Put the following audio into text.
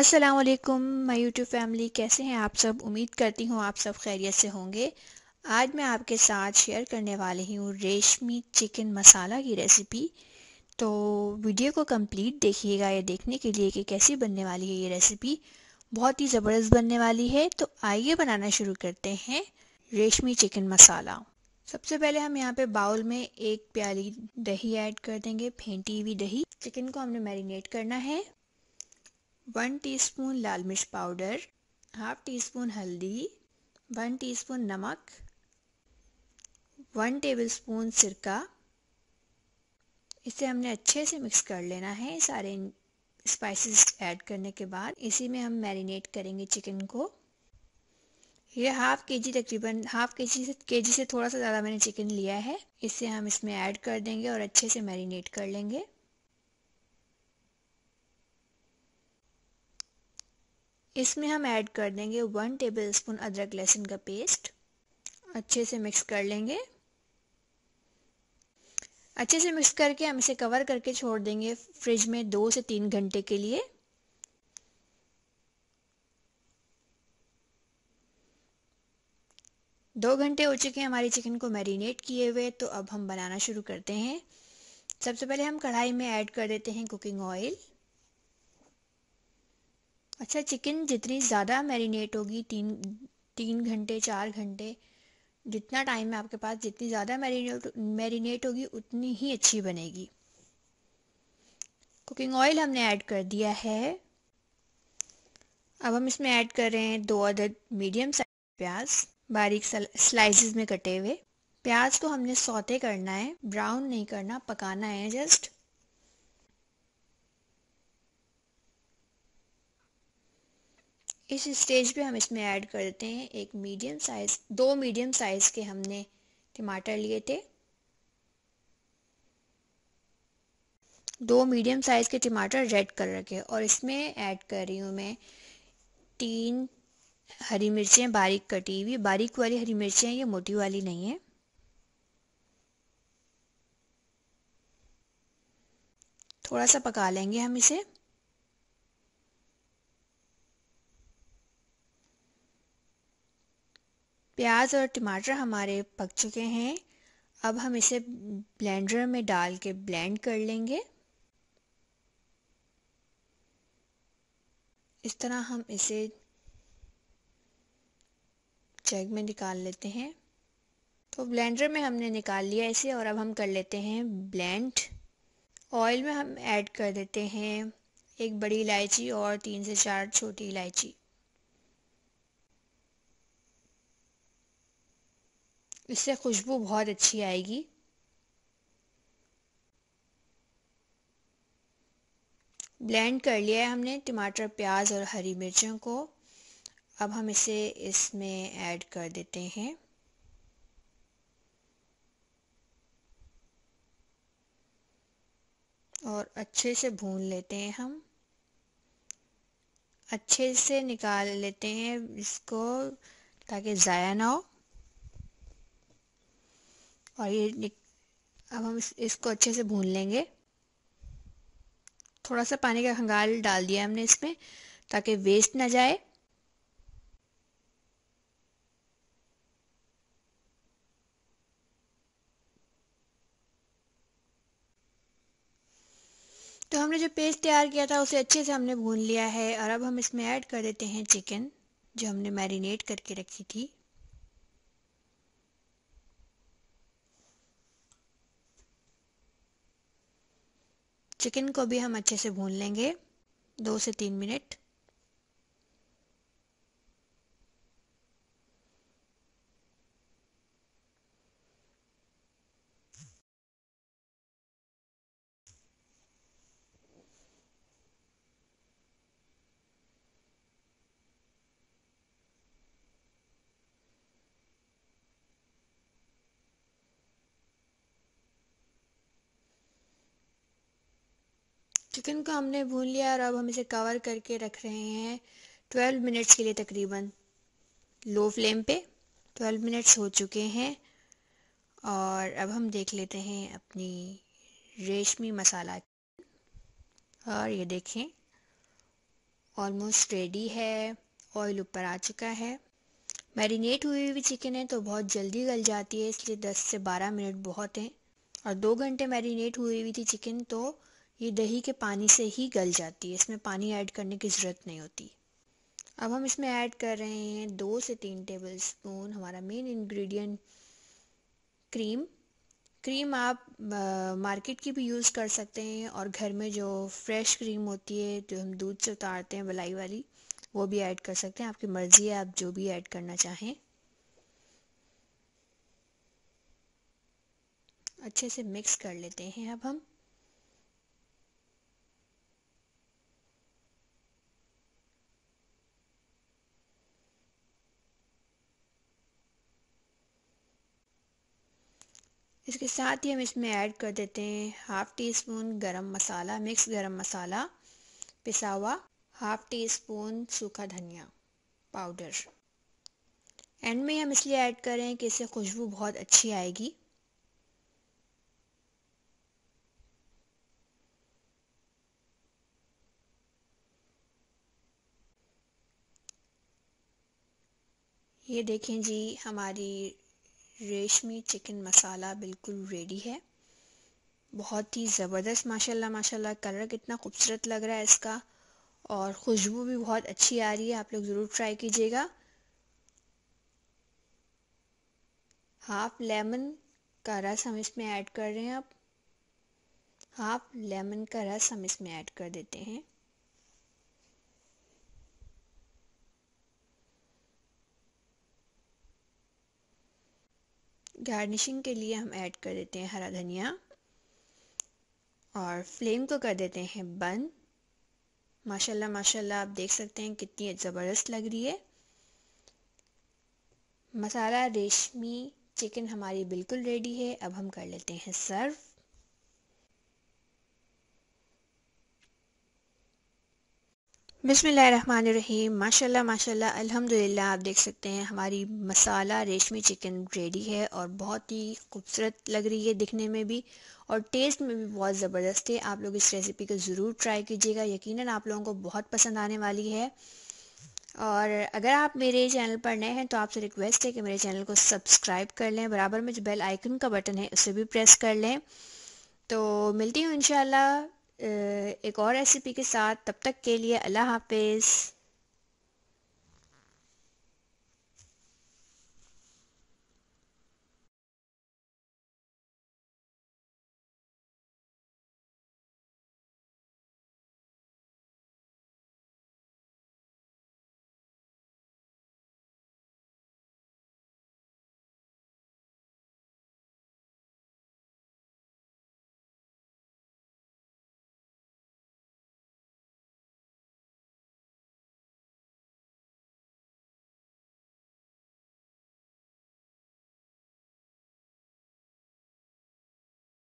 अस्सलाम वालेकुम my YouTube family कैसे हैं आप सब उम्मीद करती हूँ आप सब खैरियत से होंगे आज मैं आपके साथ शेयर करने वाली हूँ रेशमी चिकन मसाला की रेसिपी तो वीडियो को कंप्लीट देखिएगा या देखने के लिए कि कैसी बनने वाली है ये रेसिपी बहुत ही ज़बरदस्त बनने वाली है तो आइए बनाना शुरू करते हैं रेशमी चिकन मसाला सबसे पहले हम यहाँ पे बाउल में एक प्याली दही ऐड कर देंगे फेंटी हुई दही चिकन को हमने मैरिनेट करना है वन टीस्पून लाल मिर्च पाउडर हाफ टी स्पून हल्दी वन टीस्पून नमक वन टेबलस्पून सिरका इसे हमने अच्छे से मिक्स कर लेना है सारे स्पाइसेस ऐड करने के बाद इसी में हम मैरिनेट करेंगे चिकन को ये हाफ के जी तकरीबन हाफ के जी से के जी से थोड़ा सा ज़्यादा मैंने चिकन लिया है इसे हम इसमें ऐड कर देंगे और अच्छे से मैरिनेट कर लेंगे इसमें हम ऐड कर देंगे वन टेबल स्पून अदरक लहसुन का पेस्ट अच्छे से मिक्स कर लेंगे अच्छे से मिक्स करके हम इसे कवर करके छोड़ देंगे फ्रिज में दो से तीन घंटे के लिए दो घंटे हो चुके हैं हमारी चिकन को मैरिनेट किए हुए तो अब हम बनाना शुरू करते हैं सबसे पहले हम कढ़ाई में ऐड कर देते हैं कुकिंग ऑयल अच्छा चिकन जितनी ज़्यादा मैरिनेट होगी तीन तीन घंटे चार घंटे जितना टाइम है आपके पास जितनी ज़्यादा मैरिनेट मैरिनेट होगी उतनी ही अच्छी बनेगी कुकिंग ऑयल हमने ऐड कर दिया है अब हम इसमें ऐड कर रहे हैं दो अदद मीडियम साइज प्याज बारीक स्लाइसेस में कटे हुए प्याज को हमने सौते करना है ब्राउन नहीं करना पकाना है जस्ट इस स्टेज पे हम इसमें ऐड कर देते हैं एक मीडियम साइज़ दो मीडियम साइज़ के हमने टमाटर लिए थे दो मीडियम साइज़ के टमाटर रेड कलर के और इसमें ऐड कर रही हूँ मैं तीन हरी मिर्चें बारीक कटी हुई बारीक वाली हरी मिर्चें ये मोटी वाली नहीं है थोड़ा सा पका लेंगे हम इसे प्याज और टमाटर हमारे पक चुके हैं अब हम इसे ब्लेंडर में डाल के ब्लेंड कर लेंगे इस तरह हम इसे जग में निकाल लेते हैं तो ब्लेंडर में हमने निकाल लिया इसे और अब हम कर लेते हैं ब्लेंड ऑयल में हम ऐड कर देते हैं एक बड़ी इलायची और तीन से चार छोटी इलायची इससे खुशबू बहुत अच्छी आएगी ब्लेंड कर लिया है हमने टमाटर प्याज और हरी मिर्चों को अब हम इसे इसमें ऐड कर देते हैं और अच्छे से भून लेते हैं हम अच्छे से निकाल लेते हैं इसको ताकि ज़ाया ना हो और ये अब हम इसको अच्छे से भून लेंगे थोड़ा सा पानी का खंगाल डाल दिया हमने इसमें ताकि वेस्ट ना जाए तो हमने जो पेस्ट तैयार किया था उसे अच्छे से हमने भून लिया है और अब हम इसमें ऐड कर देते हैं चिकन जो हमने मैरिनेट करके रखी थी चिकन को भी हम अच्छे से भून लेंगे दो से तीन मिनट चिकन को हमने भून लिया और अब हम इसे कवर करके रख रहे हैं ट्वेल्व मिनट्स के लिए तकरीबन लो फ्लेम पे ट्वेल्व मिनट्स हो चुके हैं और अब हम देख लेते हैं अपनी रेशमी मसाला और ये देखें ऑलमोस्ट रेडी है ऑयल ऊपर आ चुका है मैरिनेट हुई हुई चिकन है तो बहुत जल्दी गल जाती है इसलिए 10 से 12 मिनट बहुत हैं और दो घंटे मैरिनेट हुई हुई थी चिकन तो ये दही के पानी से ही गल जाती है इसमें पानी ऐड करने की ज़रूरत नहीं होती अब हम इसमें ऐड कर रहे हैं दो से तीन टेबल स्पून हमारा मेन इंग्रेडिएंट क्रीम क्रीम आप आ, मार्केट की भी यूज़ कर सकते हैं और घर में जो फ्रेश क्रीम होती है जो हम दूध से उतारते हैं वलाई वाली वो भी ऐड कर सकते हैं आपकी मर्ज़ी है आप जो भी ऐड करना चाहें अच्छे से मिक्स कर लेते हैं अब हम इसके साथ ही हम इसमें ऐड कर देते हैं हाफ़ टी स्पून गरम मसाला मिक्स गरम मसाला पिसा हुआ हाफ़ टी स्पून सूखा धनिया पाउडर एंड में हम इसलिए ऐड कर रहे हैं कि इससे खुशबू बहुत अच्छी आएगी ये देखें जी हमारी रेशमी चिकन मसाला बिल्कुल रेडी है बहुत ही ज़बरदस्त माशाल्लाह माशाल्लाह कलर कितना खूबसूरत लग रहा है इसका और खुशबू भी बहुत अच्छी आ रही है आप लोग ज़रूर ट्राई कीजिएगा हाफ लेमन का रस हम इसमें ऐड कर रहे हैं अब हाफ लेमन का रस हम इसमें ऐड कर देते हैं गार्निशिंग के लिए हम ऐड कर देते हैं हरा धनिया और फ्लेम को कर देते हैं बंद माशाल्लाह माशाल्लाह आप देख सकते हैं कितनी ज़बरदस्त लग रही है मसाला रेशमी चिकन हमारी बिल्कुल रेडी है अब हम कर लेते हैं सर्व बिसमीम माशाल्लाह माशाल्लाह अल्हम्दुलिल्लाह आप देख सकते हैं हमारी मसाला रेशमी चिकन रेडी है और बहुत ही खूबसूरत लग रही है दिखने में भी और टेस्ट में भी बहुत ज़बरदस्त है आप लोग इस रेसिपी को ज़रूर ट्राई कीजिएगा यकीनन आप लोगों को बहुत पसंद आने वाली है और अगर आप मेरे चैनल पर नए हैं तो आपसे रिक्वेस्ट है कि मेरे चैनल को सब्सक्राइब कर लें बराबर में जो बेल आइकन का बटन है उसे भी प्रेस कर लें तो मिलती हूँ इन एक और रेसिपी के साथ तब तक के लिए अल्लाह हाफिज़